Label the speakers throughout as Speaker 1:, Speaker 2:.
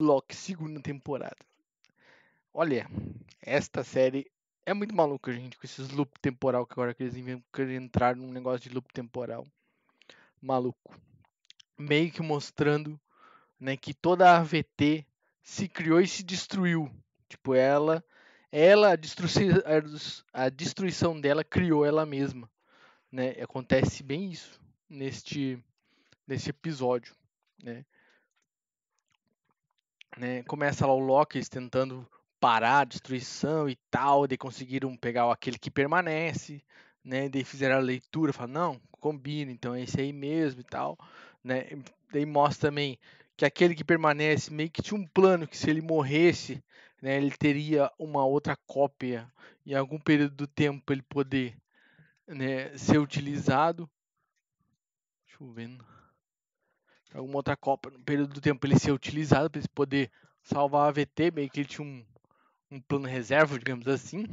Speaker 1: Loki, segunda temporada. Olha, esta série é muito maluca, gente, com esses loop temporal que agora que eles entrar num negócio de loop temporal. Maluco. Meio que mostrando né, que toda a AVT se criou e se destruiu. Tipo, ela, ela a, destru a destruição dela criou ela mesma. Né? Acontece bem isso neste, neste episódio. Né? Né? Começa lá o Loki tentando parar a destruição e tal, de conseguiram pegar aquele que permanece, né? fazer fizeram a leitura, falaram, não, combina, então é esse aí mesmo e tal, né? Daí mostra também que aquele que permanece meio que tinha um plano que se ele morresse, né, ele teria uma outra cópia em algum período do tempo ele poder né, ser utilizado. ver alguma outra Copa, no período do tempo, ele ser utilizado para poder salvar a VT, meio que ele tinha um, um plano reserva, digamos assim,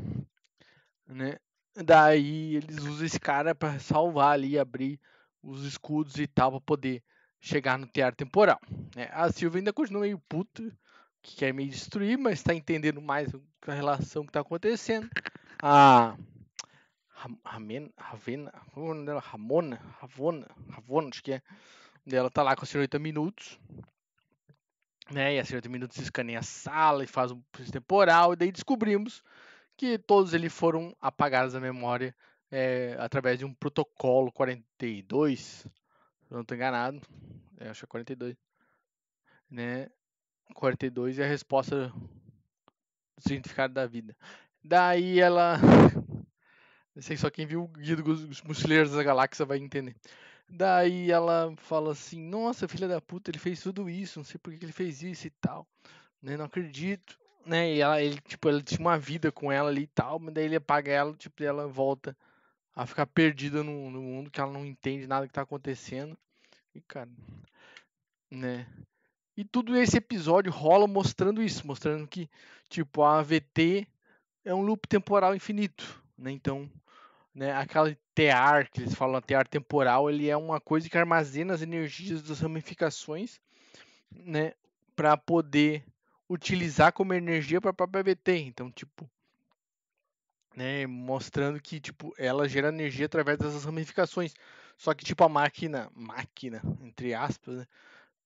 Speaker 1: né? Daí eles usam esse cara para salvar ali, abrir os escudos e tal, para poder chegar no teatro temporal. Né? A Silva ainda continua meio puta, que quer me destruir, mas está entendendo mais a relação que está acontecendo. A Ramen, Ravena, é Ramona, Ravona, Ravona, acho que é. Ela tá lá com 180 minutos. Né? E a 180 minutos escaneia a sala e faz um temporal. E daí descobrimos que todos eles foram apagados da memória é, através de um protocolo 42. Se eu não estou enganado. É, acho que é 42. Né? 42 é a resposta do significado da vida. Daí ela. Não sei, só quem viu o Guia dos Mochileiros da Galáxia vai entender. Daí ela fala assim: Nossa, filha da puta, ele fez tudo isso, não sei por que ele fez isso e tal, né? Não acredito, né? E ela, ele, tipo, ele tinha uma vida com ela ali e tal, mas daí ele apaga ela, tipo, ela volta a ficar perdida no, no mundo, que ela não entende nada que tá acontecendo. E, cara, né? E tudo esse episódio rola mostrando isso, mostrando que, tipo, a AVT é um loop temporal infinito, né? Então, né? Aquela tear que eles falam, tear temporal, ele é uma coisa que armazena as energias das ramificações, né? Para poder utilizar como energia para a própria BT. Então, tipo, né? Mostrando que tipo ela gera energia através dessas ramificações. Só que tipo a máquina, máquina entre aspas, né?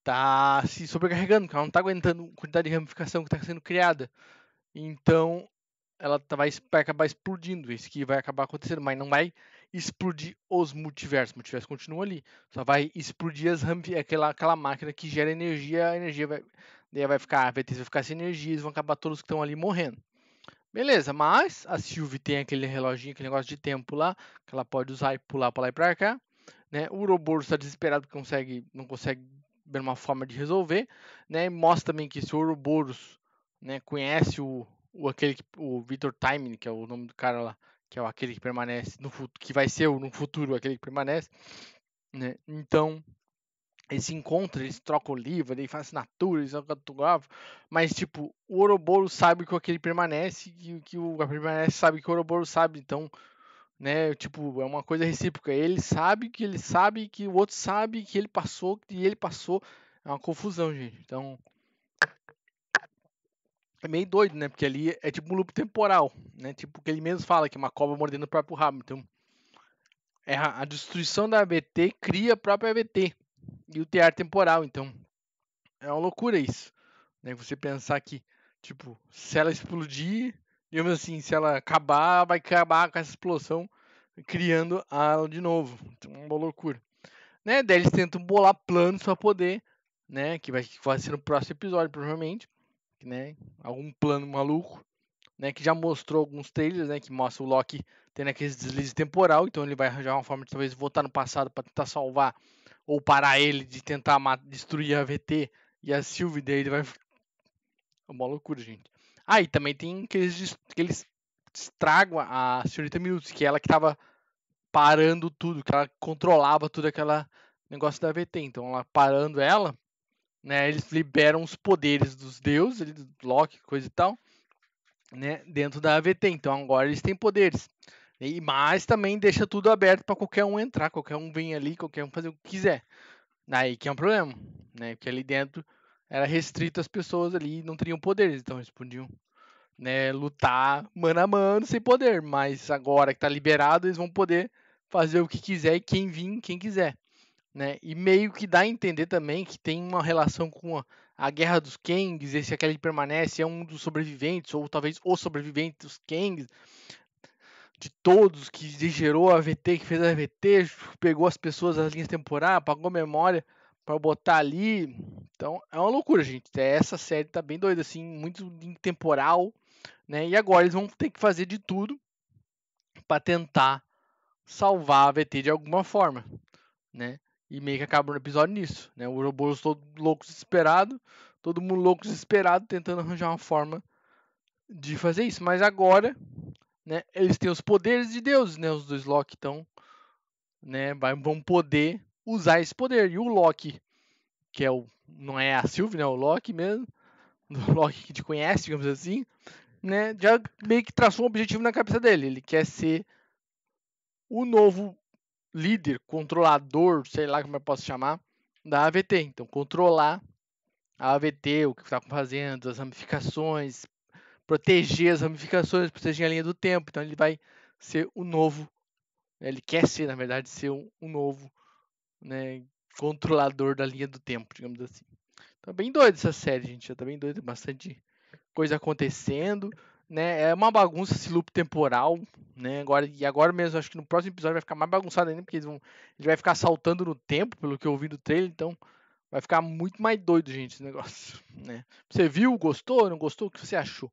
Speaker 1: tá se sobrecarregando, ela não tá aguentando a quantidade de ramificação que está sendo criada. Então, ela tá vai, vai acabar explodindo. Isso que vai acabar acontecendo, mas não vai explodir os multiversos. O multiverso continua ali. Só vai explodir as aquela, aquela máquina que gera energia, a energia vai. Daí vai ficar, vai ficar sem energia, eles vão acabar todos que estão ali morrendo. Beleza, mas a Sylvie tem aquele reloginho, aquele negócio de tempo lá, que ela pode usar e pular para lá e para cá. Né? O Ouroboros está desesperado que consegue, não consegue ver uma forma de resolver. Né? Mostra também que se Ouroboros né, conhece o, o aquele que, o Victor Timing, que é o nome do cara lá, que é o, aquele que permanece no futuro, que vai ser no futuro aquele que permanece, né? Então eles se encontram, eles trocam o livro, eles fazem assinatura, eles trocam autógrafo, mas tipo, o Ouroboro sabe que o aquele permanece e que o que permanece sabe que o Ouroboro sabe, então né, tipo, é uma coisa recíproca. Ele sabe que ele sabe que o outro sabe que ele passou, que ele passou. É uma confusão, gente. Então, é meio doido, né? Porque ali é tipo um loop temporal, né? Tipo que ele mesmo fala que é uma cobra mordendo o próprio rabo. Então, é a, a destruição da ABT cria a própria ABT e o tear temporal. Então, é uma loucura isso, né? Você pensar que, tipo, se ela explodir, digamos assim, se ela acabar, vai acabar com essa explosão criando a de novo. Então, é uma loucura. Né? Daí eles tentam bolar planos para poder, né? Que vai, vai ser no próximo episódio, provavelmente né? Algum plano maluco, né? Que já mostrou alguns trailers, né? Que mostra o Loki tendo aquele deslize temporal, então ele vai arranjar uma forma de talvez voltar no passado para tentar salvar ou parar ele de tentar destruir a VT e a Sylvie, daí ele vai. É uma loucura, gente. Ah, e também tem que eles, que eles estragam a senhorita Minutos, que é ela que tava parando tudo, que ela controlava tudo aquela negócio da VT. Então, ela parando ela, né? Eles liberam os poderes dos deuses, Loki, coisa e tal, né? Dentro da AVT. Então agora eles têm poderes. E mas também deixa tudo aberto para qualquer um entrar, qualquer um vem ali, qualquer um fazer o que quiser. Aí que é um problema, né? Porque ali dentro era restrito as pessoas ali, não teriam poderes, então eles podiam né, lutar mano a mano sem poder, mas agora que está liberado, eles vão poder fazer o que quiser e quem vir, quem quiser. Né? E meio que dá a entender também que tem uma relação com a, a guerra dos Kangs, esse aquele é que permanece é um dos sobreviventes, ou talvez o sobrevivente dos Kangs, de todos que gerou a VT, que fez a VT, pegou as pessoas das linhas temporais, apagou a memória para botar ali. Então é uma loucura, gente. É, essa série tá bem doida, assim, muito intemporal, né? E agora eles vão ter que fazer de tudo para tentar salvar a VT de alguma forma, né? E meio que acaba no episódio nisso, né? O Ouroboros todo louco desesperado, todo mundo louco desesperado tentando arranjar uma forma de fazer isso. Mas agora, né, eles têm os poderes de deuses, né? Os dois Loki então, né, vão poder usar esse poder. E o Loki, que é o não é a Sylvie, né, o Loki mesmo, o Loki que te conhece, digamos assim, né, já meio que traçou um objetivo na cabeça dele. Ele quer ser o novo líder, controlador, sei lá como eu posso chamar, da AVT. Então, controlar a AVT, o que está fazendo, as ramificações, proteger as ramificações, proteger a linha do tempo. Então, ele vai ser o novo, ele quer ser, na verdade, ser um, um novo né, controlador da linha do tempo, digamos assim. Tá bem doido essa série, gente. Já Tá bem doido, bastante coisa acontecendo né? É uma bagunça esse loop temporal, né? Agora, e agora mesmo, acho que no próximo episódio vai ficar mais bagunçado ainda, porque eles vão, ele vai ficar saltando no tempo, pelo que eu ouvi do trailer, então vai ficar muito mais doido, gente, esse negócio, né? Você viu, gostou, não gostou, o que você achou?